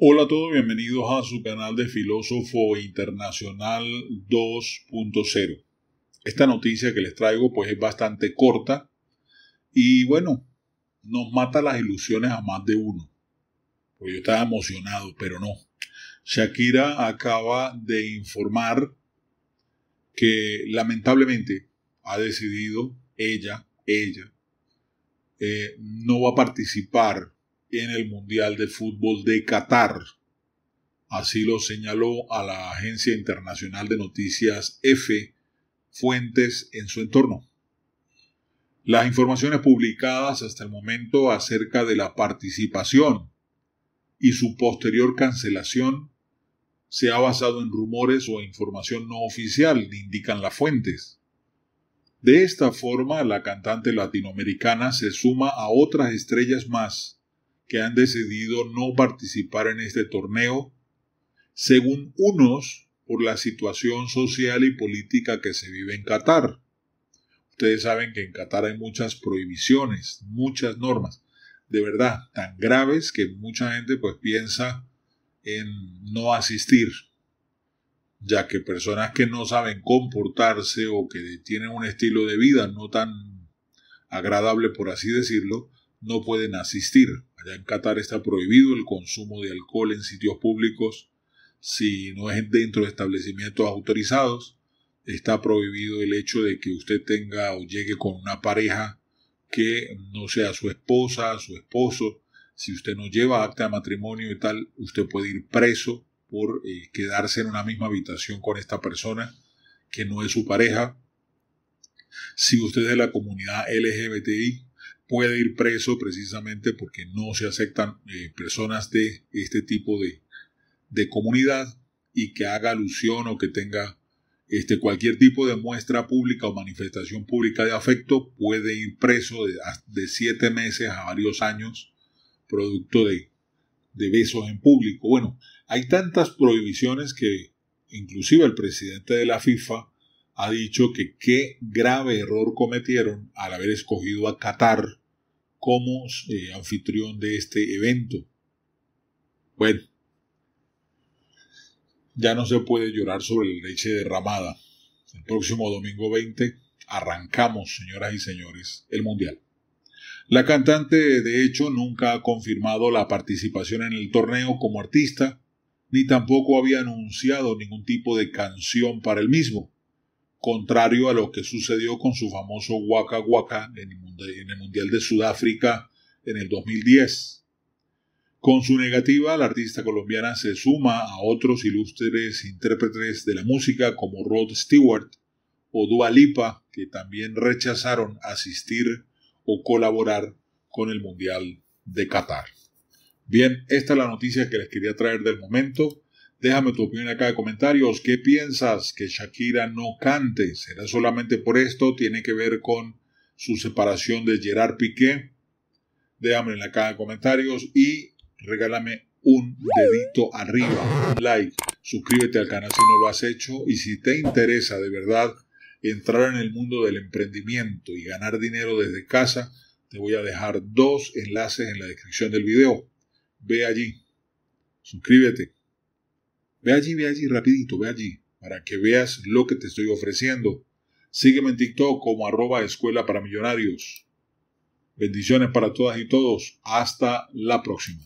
Hola a todos, bienvenidos a su canal de Filósofo Internacional 2.0. Esta noticia que les traigo pues es bastante corta y bueno, nos mata las ilusiones a más de uno. Pues yo estaba emocionado, pero no. Shakira acaba de informar que lamentablemente ha decidido ella, ella, eh, no va a participar en el Mundial de Fútbol de Qatar. Así lo señaló a la Agencia Internacional de Noticias F fuentes en su entorno. Las informaciones publicadas hasta el momento acerca de la participación y su posterior cancelación se ha basado en rumores o información no oficial, indican las fuentes. De esta forma, la cantante latinoamericana se suma a otras estrellas más que han decidido no participar en este torneo, según unos por la situación social y política que se vive en Qatar. Ustedes saben que en Qatar hay muchas prohibiciones, muchas normas, de verdad, tan graves que mucha gente pues piensa en no asistir, ya que personas que no saben comportarse o que tienen un estilo de vida no tan agradable, por así decirlo, no pueden asistir en Qatar está prohibido el consumo de alcohol en sitios públicos si no es dentro de establecimientos autorizados. Está prohibido el hecho de que usted tenga o llegue con una pareja que no sea su esposa, su esposo. Si usted no lleva acta de matrimonio y tal, usted puede ir preso por eh, quedarse en una misma habitación con esta persona que no es su pareja. Si usted es de la comunidad LGBTI, puede ir preso precisamente porque no se aceptan eh, personas de este tipo de, comunidad y que haga alusión o que tenga este, cualquier tipo de muestra pública o manifestación pública de afecto puede ir preso de, siete meses a varios años producto de, de besos en público. Bueno, hay tantas prohibiciones que inclusive el presidente de la FIFA ha dicho que qué grave error cometieron al haber escogido a Qatar como eh, anfitrión de este evento. Bueno, ya no se puede llorar sobre la leche derramada. El próximo domingo 20 arrancamos, señoras y señores, el Mundial. La cantante, de hecho, nunca ha confirmado la participación en el torneo como artista, ni tampoco había anunciado ningún tipo de canción para el mismo, contrario a lo que sucedió con su famoso Waka Waka en en el Mundial de Sudáfrica en el 2010. Con su negativa, la artista colombiana se suma a otros ilustres intérpretes de la música como Rod Stewart o Dua Lipa, que también rechazaron asistir o colaborar con el Mundial de Qatar. Bien, esta es la noticia que les quería traer del momento. Déjame tu opinión acá de comentarios. ¿Qué piensas que Shakira no cante? ¿Será solamente por esto? ¿Tiene que ver con su separación de Gerard Piqué. Déjame en la caja de comentarios y regálame un dedito arriba, un like, suscríbete al canal si no lo has hecho y si te interesa de verdad entrar en el mundo del emprendimiento y ganar dinero desde casa, te voy a dejar dos enlaces en la descripción del video. Ve allí, suscríbete. Ve allí, ve allí, rapidito, ve allí, para que veas lo que te estoy ofreciendo Sígueme en TikTok como arroba escuela para millonarios. Bendiciones para todas y todos. Hasta la próxima.